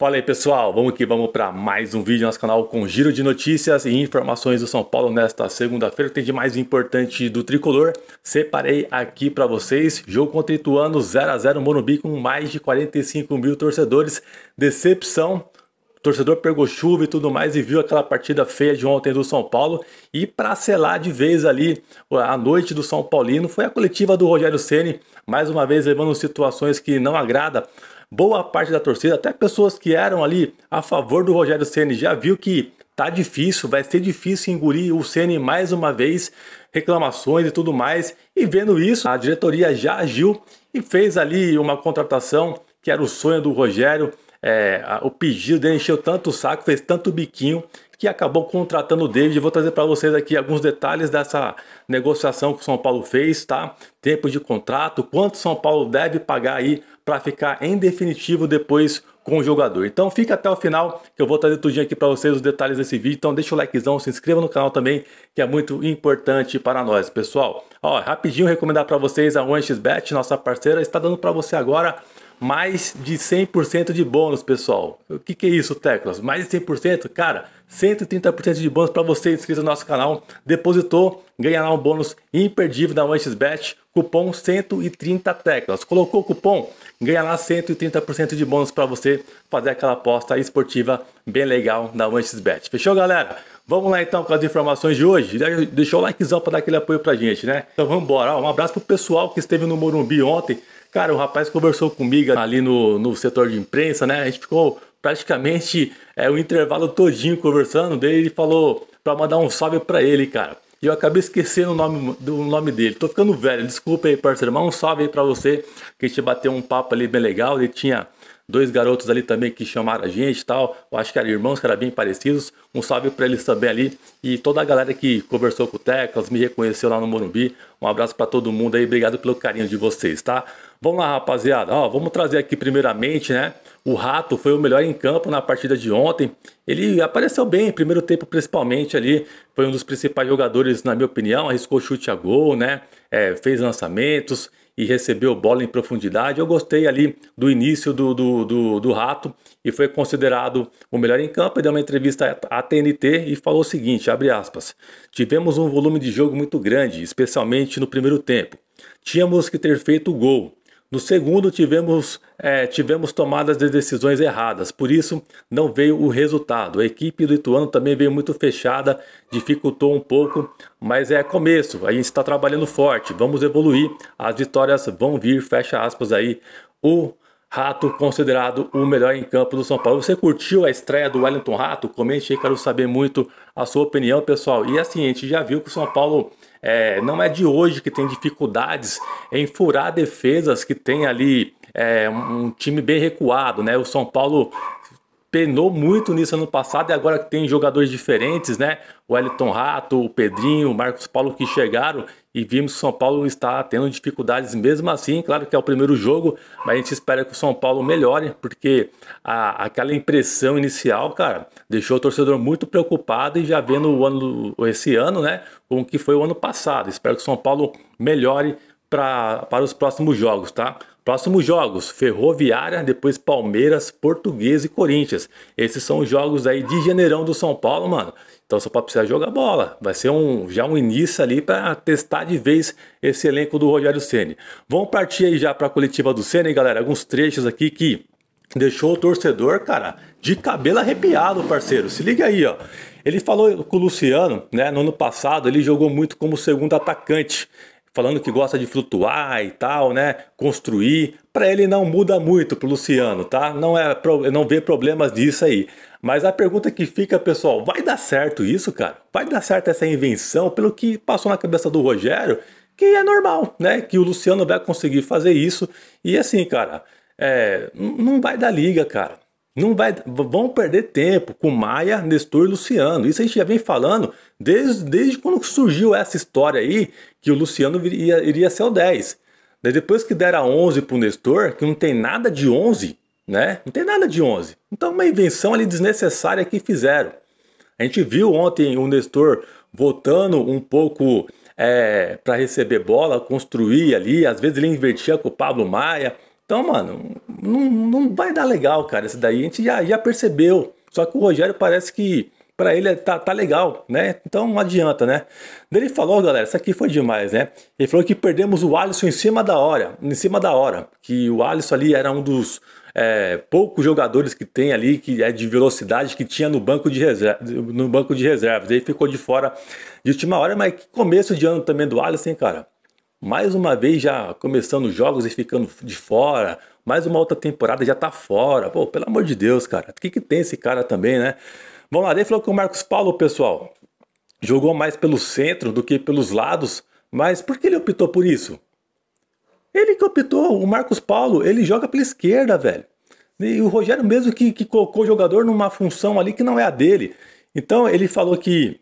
Fala aí pessoal, vamos que vamos para mais um vídeo no nosso canal com giro de notícias e informações do São Paulo nesta segunda-feira. Tem de mais importante do tricolor. Separei aqui para vocês: jogo contra Ituano 0x0 Morumbi com mais de 45 mil torcedores. Decepção torcedor pegou chuva e tudo mais e viu aquela partida feia de ontem do São Paulo e para selar de vez ali a noite do São Paulino foi a coletiva do Rogério Ceni mais uma vez levando situações que não agrada boa parte da torcida, até pessoas que eram ali a favor do Rogério Ceni, já viu que tá difícil, vai ser difícil engolir o Ceni mais uma vez, reclamações e tudo mais. E vendo isso, a diretoria já agiu e fez ali uma contratação que era o sonho do Rogério. É, o pedido dele encheu tanto o saco, fez tanto biquinho que acabou contratando o David. vou trazer para vocês aqui alguns detalhes dessa negociação que o São Paulo fez, tá? Tempo de contrato, quanto São Paulo deve pagar aí para ficar em definitivo depois com o jogador. Então fica até o final que eu vou trazer tudinho aqui para vocês os detalhes desse vídeo. Então deixa o likezão, se inscreva no canal também, que é muito importante para nós, pessoal. Ó, rapidinho recomendar para vocês a OneXBet, nossa parceira, está dando para você agora mais de 100% de bônus, pessoal. O que, que é isso, Teclas? Mais de 100%? Cara, 130% de bônus para você inscrito no nosso canal. Depositou, ganhará um bônus imperdível da OneXBet, cupom 130 Teclas. Colocou o cupom, ganhará 130% de bônus para você fazer aquela aposta esportiva bem legal da OneXBet. Fechou, galera? Vamos lá então com as informações de hoje. Deixou o likezão para dar aquele apoio para gente, né? Então vamos embora. Um abraço pro pessoal que esteve no Morumbi ontem Cara, o rapaz conversou comigo ali no, no setor de imprensa, né? A gente ficou praticamente é, o intervalo todinho conversando. ele falou para mandar um salve para ele, cara. E eu acabei esquecendo o nome, do nome dele. Tô ficando velho, desculpa aí, parceiro. Mas um salve aí pra você, que a gente bateu um papo ali bem legal. Ele tinha dois garotos ali também que chamaram a gente e tal. Eu acho que eram irmãos que eram bem parecidos. Um salve para eles também ali. E toda a galera que conversou com o Teclas, me reconheceu lá no Morumbi. Um abraço para todo mundo aí. Obrigado pelo carinho de vocês, tá? Vamos lá, rapaziada. Ó, vamos trazer aqui primeiramente, né? O Rato foi o melhor em campo na partida de ontem. Ele apareceu bem, primeiro tempo principalmente ali. Foi um dos principais jogadores, na minha opinião. Arriscou chute a gol, né? É, fez lançamentos e recebeu bola em profundidade. Eu gostei ali do início do, do, do, do Rato e foi considerado o melhor em campo. Ele deu uma entrevista à TNT e falou o seguinte, abre aspas, tivemos um volume de jogo muito grande, especialmente no primeiro tempo. Tínhamos que ter feito o gol. No segundo, tivemos, é, tivemos tomadas de decisões erradas, por isso não veio o resultado. A equipe do Ituano também veio muito fechada, dificultou um pouco, mas é começo, a gente está trabalhando forte, vamos evoluir, as vitórias vão vir, fecha aspas aí, o Rato considerado o melhor em campo do São Paulo. Você curtiu a estreia do Wellington Rato? Comente aí, quero saber muito a sua opinião, pessoal. E assim, a gente já viu que o São Paulo é, não é de hoje que tem dificuldades em furar defesas que tem ali é, um time bem recuado, né? O São Paulo penou muito nisso ano passado e agora que tem jogadores diferentes, né? O Wellington Rato, o Pedrinho, o Marcos Paulo que chegaram e vimos que o São Paulo está tendo dificuldades mesmo assim. Claro que é o primeiro jogo, mas a gente espera que o São Paulo melhore, porque a, aquela impressão inicial, cara, deixou o torcedor muito preocupado e já vendo o ano, esse ano, né, o que foi o ano passado. Espero que o São Paulo melhore pra, para os próximos jogos, tá? Próximos jogos: Ferroviária, depois Palmeiras, Português e Corinthians. Esses são os jogos aí de janeirão do São Paulo, mano. Então só para precisar jogar bola. Vai ser um, já um início ali para testar de vez esse elenco do Rogério Ceni. Vamos partir aí já para a coletiva do Ceni, galera. Alguns trechos aqui que deixou o torcedor, cara, de cabelo arrepiado, parceiro. Se liga aí, ó. Ele falou com o Luciano, né? No ano passado, ele jogou muito como segundo atacante falando que gosta de flutuar e tal, né? Construir. Para ele não muda muito pro Luciano, tá? Não é não vê problemas disso aí. Mas a pergunta que fica, pessoal, vai dar certo isso, cara? Vai dar certo essa invenção pelo que passou na cabeça do Rogério? Que é normal, né? Que o Luciano vai conseguir fazer isso. E assim, cara, é, não vai dar liga, cara. Não vai, vão perder tempo com Maia, Nestor e Luciano. Isso a gente já vem falando desde, desde quando surgiu essa história aí que o Luciano iria, iria ser o 10. Daí depois que deram a 11 o Nestor, que não tem nada de 11, né? Não tem nada de 11. Então uma invenção ali desnecessária que fizeram. A gente viu ontem o Nestor votando um pouco é, eh, para receber bola, construir ali, às vezes ele invertia com o Pablo Maia. Então, mano, não, não vai dar legal, cara. Isso daí a gente já, já percebeu. Só que o Rogério parece que para ele é, tá, tá legal, né? Então não adianta, né? Ele falou, galera, isso aqui foi demais, né? Ele falou que perdemos o Alisson em cima da hora, em cima da hora, que o Alisson ali era um dos é, poucos jogadores que tem ali que é de velocidade que tinha no banco de reserva, no banco de reservas. Ele ficou de fora de última hora, mas que começo de ano também do Alisson, cara mais uma vez já começando os jogos e ficando de fora, mais uma outra temporada já tá fora. Pô, pelo amor de Deus, cara, o que, que tem esse cara também, né? Vamos lá, ele falou que o Marcos Paulo, pessoal, jogou mais pelo centro do que pelos lados, mas por que ele optou por isso? Ele que optou, o Marcos Paulo, ele joga pela esquerda, velho. E o Rogério mesmo que, que colocou o jogador numa função ali que não é a dele. Então ele falou que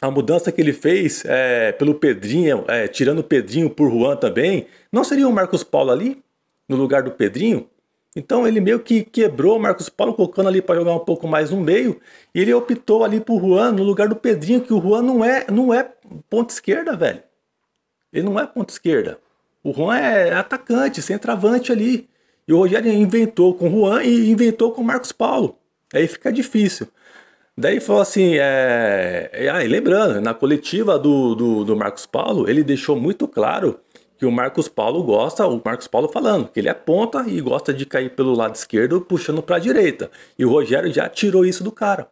a mudança que ele fez é, pelo Pedrinho, é, tirando o Pedrinho por Juan também, não seria o Marcos Paulo ali, no lugar do Pedrinho? Então ele meio que quebrou o Marcos Paulo, colocando ali para jogar um pouco mais no meio, e ele optou ali por Juan no lugar do Pedrinho, que o Juan não é, não é ponta esquerda, velho. Ele não é ponta esquerda. O Juan é atacante, centroavante ali. E o Rogério inventou com o Juan e inventou com o Marcos Paulo. Aí fica difícil. Daí falou assim, é... ah, lembrando, na coletiva do, do, do, Marcos Paulo, ele deixou muito claro que o Marcos Paulo gosta, o Marcos Paulo falando, que ele aponta é e gosta de cair pelo lado esquerdo puxando para a direita. E o Rogério já tirou isso do cara.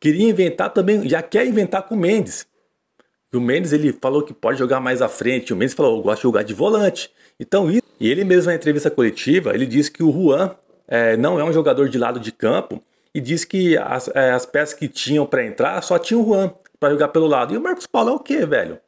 Queria inventar também, já quer inventar com o Mendes. E o Mendes ele falou que pode jogar mais à frente. O Mendes falou, eu gosto de jogar de volante. Então, e ele mesmo na entrevista coletiva, ele disse que o Juan é, não é um jogador de lado de campo, e disse que as, é, as peças que tinham para entrar só tinha o Juan para jogar pelo lado. E o Marcos Paulo é o quê, velho?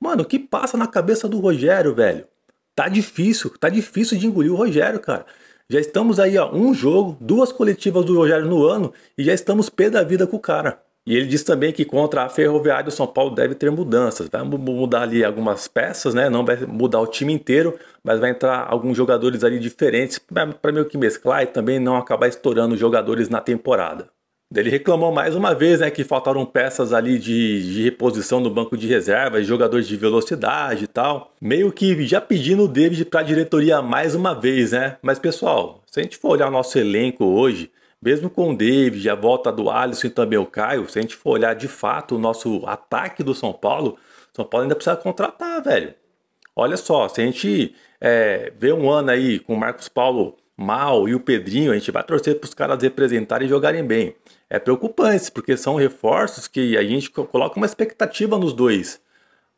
Mano, o que passa na cabeça do Rogério, velho? Tá difícil, tá difícil de engolir o Rogério, cara. Já estamos aí, ó, um jogo, duas coletivas do Rogério no ano e já estamos pé da vida com o cara. E ele diz também que contra a Ferroviária do São Paulo deve ter mudanças. Vai mudar ali algumas peças, né? Não vai mudar o time inteiro, mas vai entrar alguns jogadores ali diferentes para meio que mesclar e também não acabar estourando jogadores na temporada. Ele reclamou mais uma vez né, que faltaram peças ali de, de reposição no banco de reservas, jogadores de velocidade e tal. Meio que já pedindo o David para a diretoria mais uma vez, né? Mas pessoal, se a gente for olhar o nosso elenco hoje, mesmo com o David, a volta do Alisson e também o Caio, se a gente for olhar de fato o nosso ataque do São Paulo, São Paulo ainda precisa contratar, velho. Olha só, se a gente é, vê um ano aí com o Marcos Paulo mal e o Pedrinho, a gente vai torcer para os caras representarem e jogarem bem. É preocupante, porque são reforços que a gente coloca uma expectativa nos dois.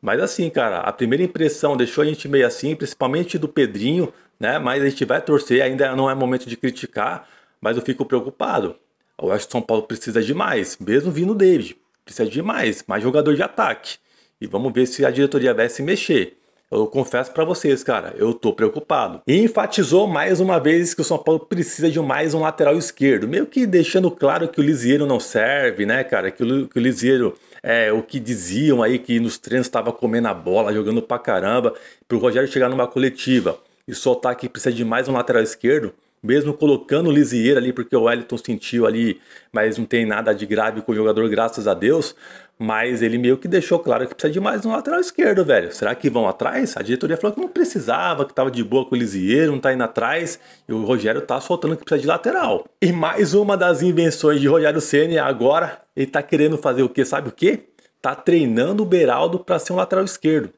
Mas assim, cara, a primeira impressão deixou a gente meio assim, principalmente do Pedrinho, né? Mas a gente vai torcer, ainda não é momento de criticar, mas eu fico preocupado. Eu acho que São Paulo precisa de mais, mesmo vindo David. Precisa de mais, mais jogador de ataque. E vamos ver se a diretoria vai se mexer. Eu confesso para vocês, cara, eu tô preocupado. E enfatizou mais uma vez que o São Paulo precisa de mais um lateral esquerdo, meio que deixando claro que o Lisieiro não serve, né, cara? Que o, que o Lisieiro é o que diziam aí que nos treinos estava comendo a bola, jogando pra caramba, pro Rogério chegar numa coletiva e soltar que precisa de mais um lateral esquerdo mesmo colocando o Lisieiro ali, porque o Wellington sentiu ali, mas não tem nada de grave com o jogador, graças a Deus. Mas ele meio que deixou claro que precisa de mais um lateral esquerdo, velho. Será que vão atrás? A diretoria falou que não precisava, que tava de boa com o Lisieiro, não tá indo atrás. E o Rogério tá soltando que precisa de lateral. E mais uma das invenções de Rogério Senna agora, ele tá querendo fazer o quê? Sabe o quê? Tá treinando o Beraldo para ser um lateral esquerdo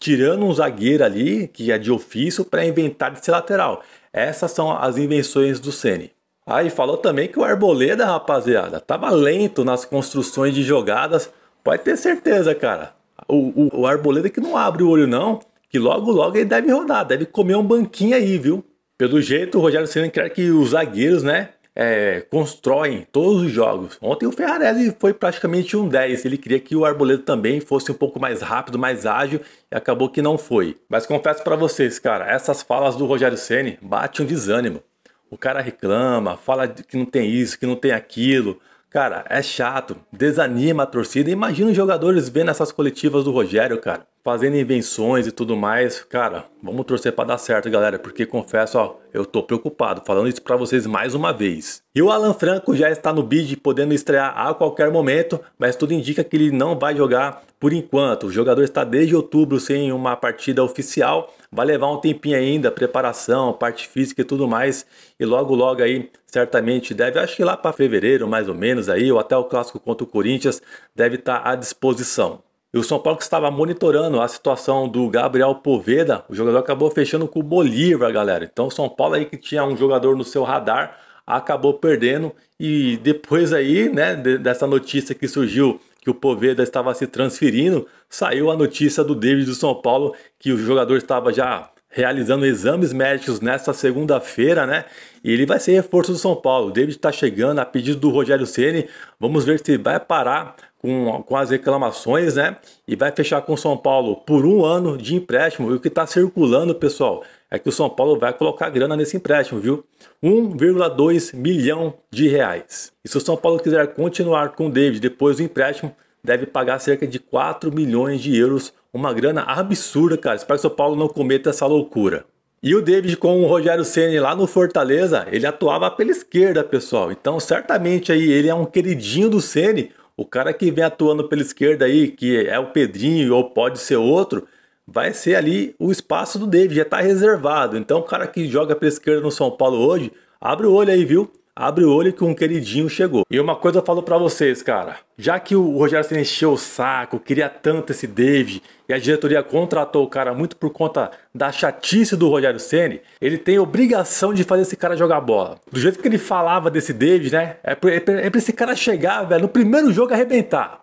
tirando um zagueiro ali, que é de ofício, para inventar de ser lateral. Essas são as invenções do Ceni. Aí ah, falou também que o Arboleda, rapaziada, tava lento nas construções de jogadas. Pode ter certeza, cara. O, o, o Arboleda que não abre o olho, não, que logo, logo ele deve rodar, deve comer um banquinho aí, viu? Pelo jeito, o Rogério Ceni quer que os zagueiros, né, é, constroem todos os jogos. Ontem o Ferrarelli foi praticamente um 10. Ele queria que o Arboleto também fosse um pouco mais rápido, mais ágil e acabou que não foi. Mas confesso para vocês, cara, essas falas do Rogério Ceni batem um desânimo. O cara reclama, fala que não tem isso, que não tem aquilo. Cara, é chato, desanima a torcida. Imagina os jogadores vendo essas coletivas do Rogério, cara fazendo invenções e tudo mais. Cara, vamos torcer para dar certo, galera, porque confesso, ó, eu tô preocupado falando isso para vocês mais uma vez. E o Alan Franco já está no bid, podendo estrear a qualquer momento, mas tudo indica que ele não vai jogar por enquanto. O jogador está desde outubro sem uma partida oficial, vai levar um tempinho ainda, preparação, parte física e tudo mais, e logo logo aí certamente deve, acho que lá para fevereiro mais ou menos aí, ou até o clássico contra o Corinthians, deve estar tá à disposição. E o São Paulo que estava monitorando a situação do Gabriel Poveda, o jogador acabou fechando com o Bolívar, galera. Então o São Paulo aí que tinha um jogador no seu radar, acabou perdendo e depois aí, né, dessa notícia que surgiu que o Poveda estava se transferindo, saiu a notícia do David do São Paulo que o jogador estava já realizando exames médicos nesta segunda-feira, né? E ele vai ser reforço do São Paulo. O David está chegando a pedido do Rogério Ceni. Vamos ver se vai parar com, com as reclamações, né? E vai fechar com o São Paulo por um ano de empréstimo. E o que está circulando, pessoal, é que o São Paulo vai colocar grana nesse empréstimo, viu? 1,2 milhão de reais. E se o São Paulo quiser continuar com o David depois do empréstimo, deve pagar cerca de 4 milhões de euros. Uma grana absurda, cara. Espero que o São Paulo não cometa essa loucura. E o David com o Rogério Ceni lá no Fortaleza, ele atuava pela esquerda, pessoal. Então, certamente aí ele é um queridinho do Ceni, o cara que vem atuando pela esquerda aí, que é o Pedrinho ou pode ser outro, vai ser ali o espaço do David, já está reservado. Então o cara que joga pela esquerda no São Paulo hoje, abre o olho aí, viu? abre o olho que um queridinho chegou. E uma coisa eu falo para vocês, cara. Já que o Rogério Senna encheu o saco, queria tanto esse David, e a diretoria contratou o cara muito por conta da chatice do Rogério Ceni, ele tem obrigação de fazer esse cara jogar bola. Do jeito que ele falava desse David, né? É pra, é pra, é pra esse cara chegar, velho, no primeiro jogo arrebentar.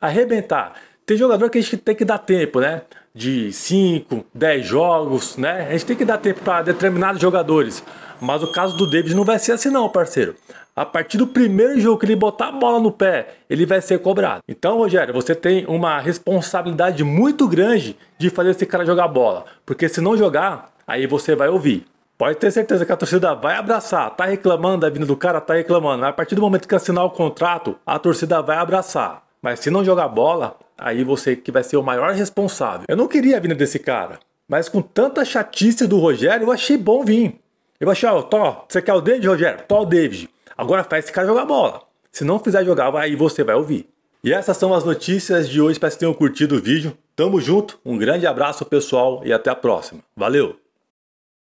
Arrebentar. Tem jogador que a gente tem que dar tempo, né? de 5, 10 jogos, né? A gente tem que dar tempo para determinados jogadores. Mas o caso do David não vai ser assim não, parceiro. A partir do primeiro jogo que ele botar a bola no pé, ele vai ser cobrado. Então, Rogério, você tem uma responsabilidade muito grande de fazer esse cara jogar bola, porque se não jogar, aí você vai ouvir. Pode ter certeza que a torcida vai abraçar, tá reclamando da vinda do cara, tá reclamando. a partir do momento que assinar o contrato, a torcida vai abraçar. Mas se não jogar bola, Aí você que vai ser o maior responsável. Eu não queria a vinda desse cara, mas com tanta chatice do Rogério, eu achei bom vir. Eu achei, ó, tó, você quer o David, Rogério? Tó o David. Agora faz esse cara jogar bola. Se não fizer jogar, aí você vai ouvir. E essas são as notícias de hoje. Espero que tenham curtido o vídeo. Tamo junto, um grande abraço pessoal e até a próxima. Valeu!